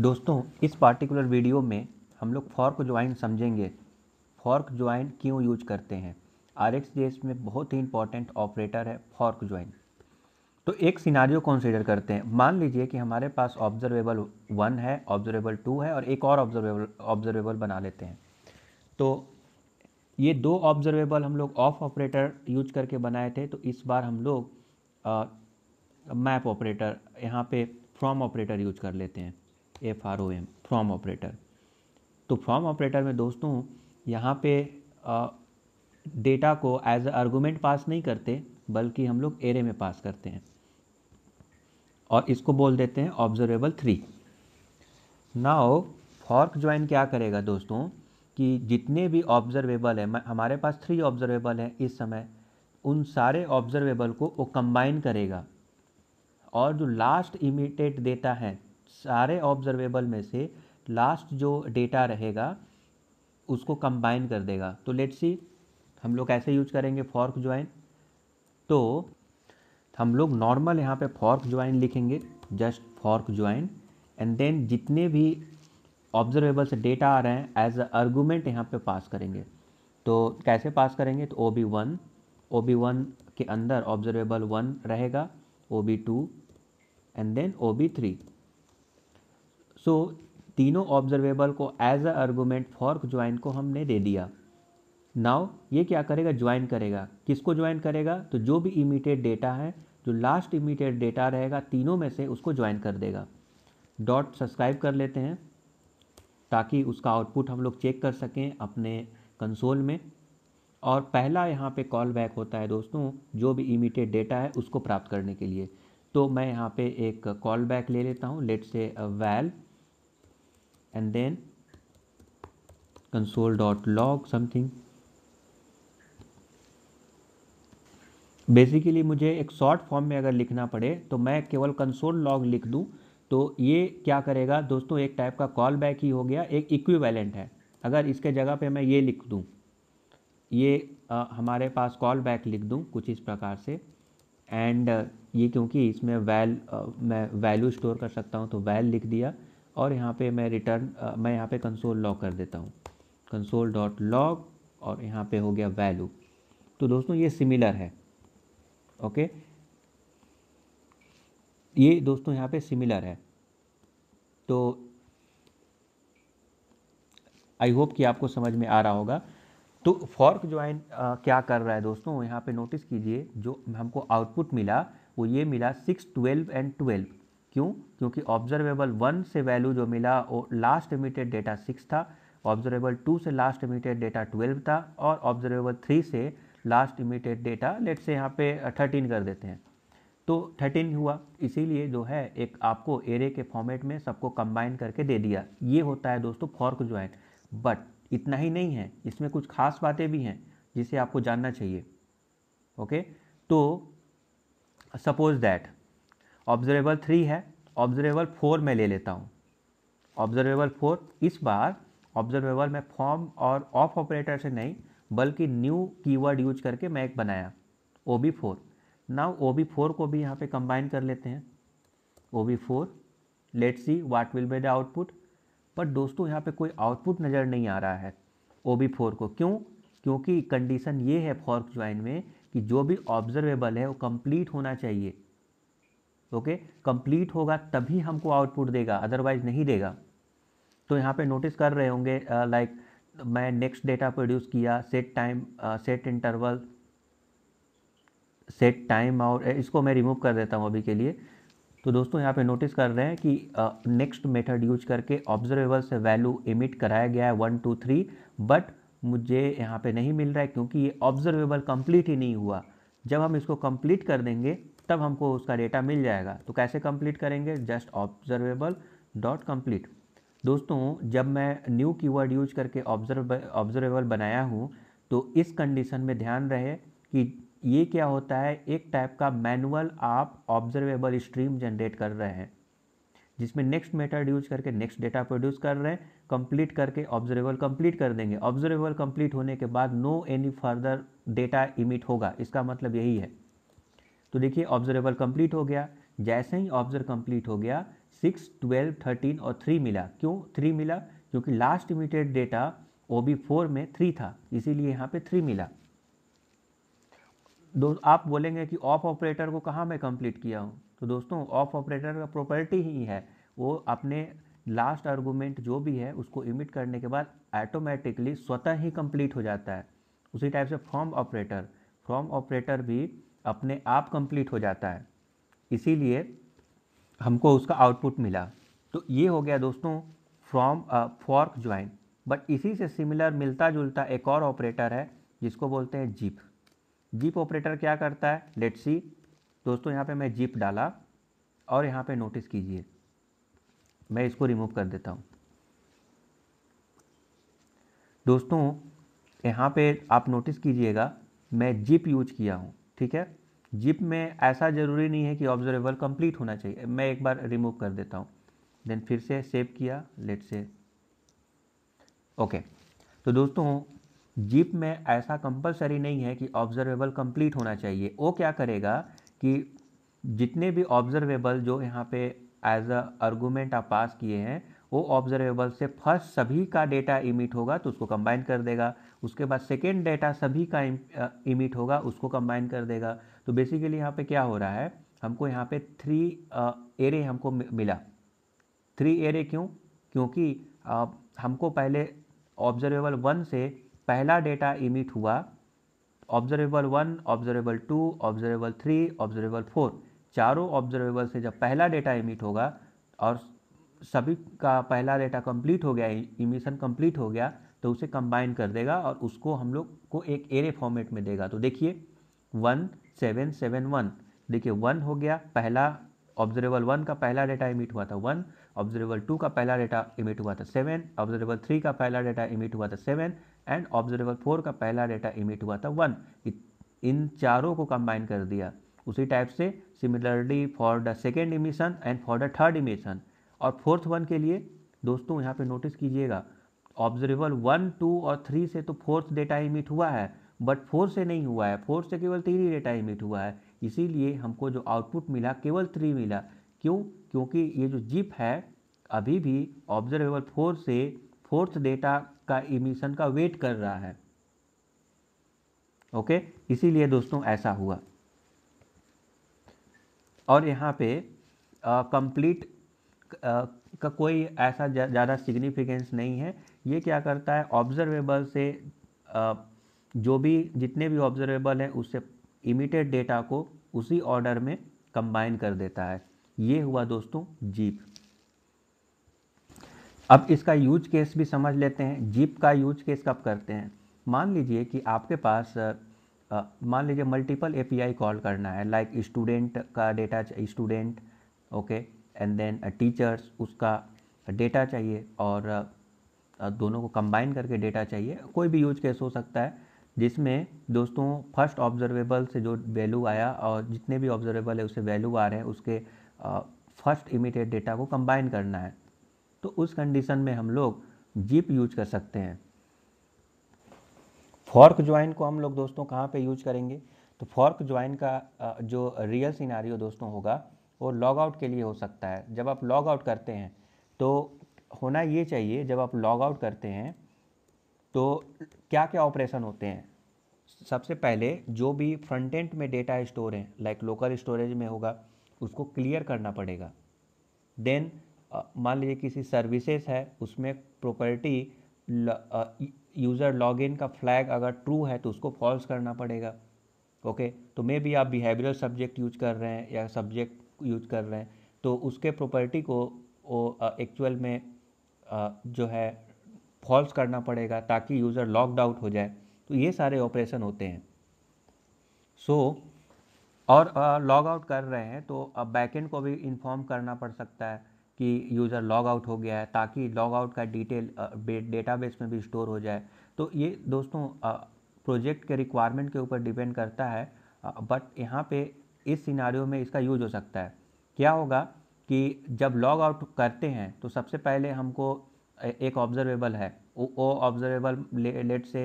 दोस्तों इस particular video में हम लोग फॉर्क ज्वाइन समझेंगे फॉर्क ज्वाइन क्यों यूज करते हैं आर एक्स में बहुत ही इंपॉर्टेंट ऑपरेटर है फॉर्क ज्वाइन तो एक सिनारियो कंसीडर करते हैं मान लीजिए कि हमारे पास ऑब्जर्वेबल वन है ऑब्जर्वेबल टू है और एक और ऑब्जर्वेबल ऑब्जर्वेबल बना लेते हैं तो ये दो ऑब्जर्वेबल हम लोग ऑफ ऑपरेटर यूज करके बनाए थे तो इस बार हम लोग मैप ऑपरेटर यहाँ पे फ्रॉम ऑपरेटर यूज कर लेते हैं F R O M from operator तो फ्रॉम ऑपरेटर में दोस्तों यहाँ पे डेटा को एज अ आर्गूमेंट पास नहीं करते बल्कि हम लोग एरे में पास करते हैं और इसको बोल देते हैं observable three now fork join क्या करेगा दोस्तों कि जितने भी ऑब्जर्वेबल है हमारे पास थ्री ऑब्जर्वेबल हैं इस समय उन सारे ऑब्जर्वेबल को वो कंबाइन करेगा और जो लास्ट इमिटेट डेटा है सारे ऑब्जर्वेबल में से लास्ट जो डेटा रहेगा उसको कंबाइन कर देगा तो लेट्स सी हम लोग ऐसे यूज करेंगे फॉर्क ज्वाइन तो हम लोग नॉर्मल यहाँ पे फॉर्क ज्वाइन लिखेंगे just fork join and then जितने भी ऑब्जर्वेबल से डेटा आ रहे हैं एज अ आर्गूमेंट यहाँ पे पास करेंगे तो कैसे पास करेंगे तो O B one O B one के अंदर ऑब्जर्वेबल वन रहेगा O B two and then O B three so तीनों ऑब्जर्वेबल को as a argument for join को हमने दे दिया नाउ ये क्या करेगा ज्वाइन करेगा किसको ज्वाइन करेगा तो जो भी इमीटेड डेटा है जो लास्ट इमीटेड डेटा रहेगा तीनों में से उसको ज्वाइन कर देगा डॉट सब्सक्राइब कर लेते हैं ताकि उसका आउटपुट हम लोग चेक कर सकें अपने कंसोल में और पहला यहाँ पे कॉल बैक होता है दोस्तों जो भी इमीटेड डेटा है उसको प्राप्त करने के लिए तो मैं यहाँ पे एक कॉल बैक ले लेता हूँ let's say well well, and then log something basically मुझे एक शॉर्ट फॉर्म में अगर लिखना पड़े तो मैं केवल कंसोल लॉग लिख दूं तो ये क्या करेगा दोस्तों एक टाइप का कॉल बैक ही हो गया एक इक्विवेलेंट है अगर इसके जगह पे मैं ये लिख दूं ये आ, हमारे पास कॉल बैक लिख दूं कुछ इस प्रकार से एंड ये क्योंकि इसमें वैल आ, मैं वैल्यू स्टोर कर सकता हूँ तो वैल लिख दिया और यहाँ पे मैं रिटर्न मैं यहाँ पे कंसोल लॉग कर देता हूँ कंसोल डॉट लॉग और यहाँ पे हो गया वैल्यू तो दोस्तों ये सिमिलर है ओके ये दोस्तों यहाँ पे सिमिलर है तो आई होप कि आपको समझ में आ रहा होगा तो फॉर्क ज्वाइन क्या कर रहा है दोस्तों यहाँ पे नोटिस कीजिए जो हमको आउटपुट मिला वो ये मिला सिक्स ट्वेल्व एंड ट्वेल्व क्यों क्योंकि ऑब्जर्वेबल वन से वैल्यू जो मिला वो लास्ट एमिटेड डेटा सिक्स था ऑब्जर्वेबल टू से लास्ट इमिटेड डेटा ट्वेल्व था और ऑब्जर्वेबल थ्री से last emitted data let's say यहाँ पे थर्टीन uh, कर देते हैं तो थर्टीन हुआ इसीलिए जो है एक आपको एरे के फॉर्मेट में सबको कंबाइन करके दे दिया ये होता है दोस्तों फॉर्क ज्वाइन बट इतना ही नहीं है इसमें कुछ खास बातें भी हैं जिसे आपको जानना चाहिए ओके तो सपोज दैट ऑब्जर्वेबल थ्री है ऑब्जर्वेबल फोर में ले लेता हूँ ऑब्जर्वेबल फोर इस बार ऑब्जर्वेबल में फॉर्म और ऑफ ऑपरेटर से नहीं बल्कि न्यू कीवर्ड यूज करके मैं एक बनाया O B four now O B four को भी यहाँ पे कंबाइन कर लेते हैं O B four let's see what will be the output पर दोस्तों यहाँ पे कोई आउटपुट नज़र नहीं आ रहा है ओ बी फोर को क्यों क्योंकि कंडीशन ये है फॉर्क ज्वाइन में कि जो भी ऑब्जर्वेबल है वो कंप्लीट होना चाहिए ओके कंप्लीट होगा तभी हमको आउटपुट देगा अदरवाइज नहीं देगा तो यहाँ पे नोटिस कर रहे होंगे लाइक मैं नेक्स्ट डेटा प्रोड्यूस किया set time set interval set time और इसको मैं रिमूव कर देता हूँ अभी के लिए तो दोस्तों यहाँ पे नोटिस कर रहे हैं कि नेक्स्ट मेथड यूज करके ऑब्जर्वेबल से वैल्यू इमिट कराया गया है वन टू थ्री बट मुझे यहाँ पे नहीं मिल रहा है क्योंकि ये ऑब्जर्वेबल कंप्लीट ही नहीं हुआ जब हम इसको कंप्लीट कर देंगे तब हमको उसका डेटा मिल जाएगा तो कैसे कंप्लीट करेंगे जस्ट ऑब्जर्वेबल डॉट कंप्लीट दोस्तों जब मैं न्यू कीवर्ड यूज करके ऑब्जर्व ऑब्जर्वेबल बनाया हूँ तो इस कंडीशन में ध्यान रहे कि ये क्या होता है एक टाइप का मैनुअल आप ऑब्जर्वेबल स्ट्रीम जनरेट कर रहे हैं जिसमें नेक्स्ट मेथड यूज करके नेक्स्ट डेटा प्रोड्यूस कर रहे हैं कंप्लीट करके ऑब्जर्वेबल कंप्लीट कर देंगे ऑब्जर्वेबल कंप्लीट होने के बाद no any further data emit होगा इसका मतलब यही है तो देखिए ऑब्जर्वेबल कंप्लीट हो गया जैसे ही ऑब्जर्व कंप्लीट हो गया सिक्स ट्वेल्व थर्टीन और थ्री मिला क्यों थ्री मिला क्योंकि last emitted data O B four में थ्री था इसीलिए यहाँ पे थ्री मिला दो तो आप बोलेंगे कि ऑफ ऑपरेटर को कहाँ मैं कंप्लीट किया हूँ तो दोस्तों ऑफ ऑपरेटर का प्रॉपर्टी ही है वो अपने लास्ट आर्गूमेंट जो भी है उसको इमिट करने के बाद ऐटोमेटिकली स्वतः ही कंप्लीट हो जाता है उसी टाइप से फ्रॉम ऑपरेटर फ्रॉम ऑपरेटर भी अपने आप कंप्लीट हो जाता है इसीलिए हमको उसका आउटपुट मिला तो ये हो गया दोस्तों फ्रॉम फॉर्क ज्वाइन बट इसी से सिमिलर मिलता जुलता एक और ऑपरेटर है जिसको बोलते हैं जीप जीप ऑपरेटर क्या करता है लेट्स सी दोस्तों यहाँ पे मैं जिप डाला और यहाँ पे नोटिस कीजिए मैं इसको रिमूव कर देता हूँ दोस्तों यहाँ पे आप नोटिस कीजिएगा मैं जिप यूज किया हूँ ठीक है जिप में ऐसा ज़रूरी नहीं है कि ऑब्जर्वेबल कंप्लीट होना चाहिए मैं एक बार रिमूव कर देता हूँ देन फिर से सेव किया लेट से ओके तो दोस्तों जिप में ऐसा कंपलसरी नहीं है कि ऑब्जर्वेबल कंप्लीट होना चाहिए वो क्या करेगा कि जितने भी ऑब्जर्वेबल जो यहाँ पे एज अ आर्गूमेंट आप पास किए हैं वो ऑब्जर्वेबल से फर्स्ट सभी का डेटा इमिट होगा तो उसको कंबाइन कर देगा उसके बाद सेकेंड डेटा सभी का इमिट होगा उसको कंबाइन कर देगा तो बेसिकली यहाँ पे क्या हो रहा है हमको यहाँ पे थ्री एरे हमको मिला थ्री एरे क्यों क्योंकि हमको पहले ऑब्जर्वेबल वन से पहला डेटा इमिट हुआ observable one observable two observable three observable four चारों ऑब्जर्वेबल से जब पहला डेटा इमिट होगा और सभी का पहला डेटा कंप्लीट हो गया इमिशन कंप्लीट हो गया तो उसे कंबाइन कर देगा और उसको हम लोग को एक एरे फॉर्मेट में देगा तो देखिए वन सेवन सेवन वन देखिए वन हो गया पहला ऑब्जर्वेबल वन का पहला डेटा इमिट हुआ था वन ऑब्जर्वेबल टू का पहला डेटा इमिट हुआ था सेवन ऑब्जर्वेबल थ्री का पहला डेटा इमिट हुआ था सेवन एंड ऑब्जर्वर फोर का पहला डेटा इमिट हुआ था वन इन चारों को कंबाइन कर दिया उसी टाइप से similarly for the second emission and for the third emission और फोर्थ वन के लिए दोस्तों यहाँ पे नोटिस कीजिएगा ऑब्जर्वर वन टू और थ्री से तो फोर्थ डेटा इमिट हुआ है बट फोर से नहीं हुआ है फोर से केवल तीन ही डेटा इमिट हुआ है इसीलिए हमको जो आउटपुट मिला केवल थ्री मिला क्यों क्योंकि ये जो जिप है अभी भी ऑब्जर्वेबल फोर से फोर्थ डेटा का इमिशन का वेट कर रहा है ओके इसीलिए दोस्तों ऐसा हुआ और यहाँ पे कंप्लीट का कोई ऐसा ज़्यादा सिग्निफिकेंस नहीं है ये क्या करता है ऑब्जर्वेबल से आ, जो भी जितने भी ऑब्जर्वेबल हैं उससे इमिटेड डेटा को उसी ऑर्डर में कंबाइन कर देता है ये हुआ दोस्तों जीप अब इसका यूज केस भी समझ लेते हैं जीप का यूज केस कब करते हैं मान लीजिए कि आपके पास मान लीजिए मल्टीपल ए कॉल करना है लाइक like स्टूडेंट का data student okay and then teachers उसका डेटा चाहिए और दोनों को कंबाइन करके डेटा चाहिए कोई भी यूज केस हो सकता है जिसमें दोस्तों फर्स्ट ऑब्जर्वेबल से जो वैल्यू आया और जितने भी ऑब्जर्वेबल है उससे वैल्यू आ रहे हैं उसके फर्स्ट इमीडिएट डेटा को कंबाइन करना है तो उस कंडीशन में हम लोग जिप यूज कर सकते हैं फॉर्क ज्वाइन को हम लोग दोस्तों कहाँ पे यूज करेंगे तो फॉर्क ज्वाइन का जो रियल सिनारियो दोस्तों होगा वो लॉग आउट के लिए हो सकता है जब आप लॉग आउट करते हैं तो होना ये चाहिए जब आप लॉग आउट करते हैं तो क्या क्या ऑपरेशन होते हैं सबसे पहले जो भी फ्रंट एंड में डेटा स्टोर है लाइक लोकल स्टोरेज में होगा उसको क्लियर करना पड़ेगा देन मान लीजिए किसी सर्विसेज है उसमें प्रॉपर्टी यूज़र लॉगिन का फ्लैग अगर ट्रू है तो उसको फॉल्स करना पड़ेगा ओके तो मे भी आप बिहेवियरल सब्जेक्ट यूज कर रहे हैं या सब्जेक्ट यूज कर रहे हैं तो उसके प्रॉपर्टी को एक्चुअल में आ, जो है फॉल्स करना पड़ेगा ताकि यूज़र लॉकड आउट हो जाए तो ये सारे ऑपरेशन होते हैं सो so, और लॉग आउट कर रहे हैं तो अब बैकेंड को भी इन्फॉर्म करना पड़ सकता है कि यूज़र लॉग आउट हो गया है ताकि लॉग आउट का डिटेल डेटाबेस में भी स्टोर हो जाए तो ये दोस्तों प्रोजेक्ट के रिक्वायरमेंट के ऊपर डिपेंड करता है बट यहाँ पे इस सिनारियों में इसका यूज हो सकता है क्या होगा कि जब लॉग आउट करते हैं तो सबसे पहले हमको एक ऑब्जर्वेबल है वो observable let's say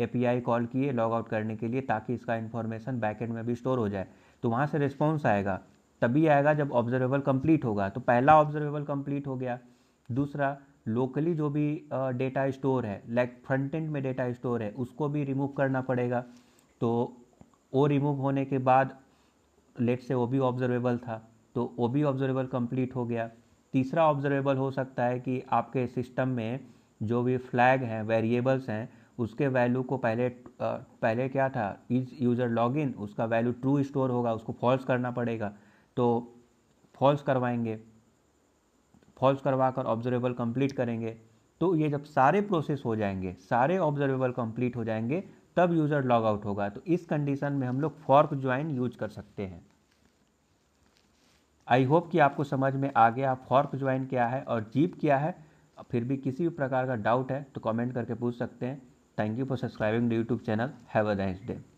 a call किए लॉग आउट करने के लिए ताकि इसका इन्फॉर्मेशन बैकेंड में भी स्टोर हो जाए तो वहाँ से रिस्पॉन्स आएगा तभी आएगा जब ऑब्जर्वेबल कंप्लीट होगा तो पहला ऑब्जर्वेबल कंप्लीट हो गया दूसरा लोकली जो भी डेटा स्टोर है लाइक फ्रंट एंड में डेटा स्टोर है उसको भी रिमूव करना पड़ेगा तो वो रिमूव होने के बाद लेट से वो भी ऑब्जर्वेबल था तो वो भी ऑब्जर्वेबल कंप्लीट हो गया तीसरा ऑब्जर्वेबल हो सकता है कि आपके सिस्टम में जो भी फ्लैग हैं वेरिएबल्स हैं उसके वैल्यू को पहले पहले क्या था इज यूज़र लॉग उसका वैल्यू ट्रू स्टोर होगा उसको फॉल्स करना पड़ेगा तो फॉल्स करवाएंगे फॉल्स करवा कर ऑब्जर्वेबल कंप्लीट करेंगे तो ये जब सारे प्रोसेस हो जाएंगे सारे ऑब्जर्वेबल कंप्लीट हो जाएंगे तब यूज़र लॉग आउट होगा तो इस कंडीशन में हम लोग फॉर्क ज्वाइन यूज कर सकते हैं आई होप कि आपको समझ में आ गया फॉर्क ज्वाइन क्या है और जीप क्या है फिर भी किसी भी प्रकार का डाउट है तो कमेंट करके पूछ सकते हैं thank you for subscribing the YouTube channel have a nice day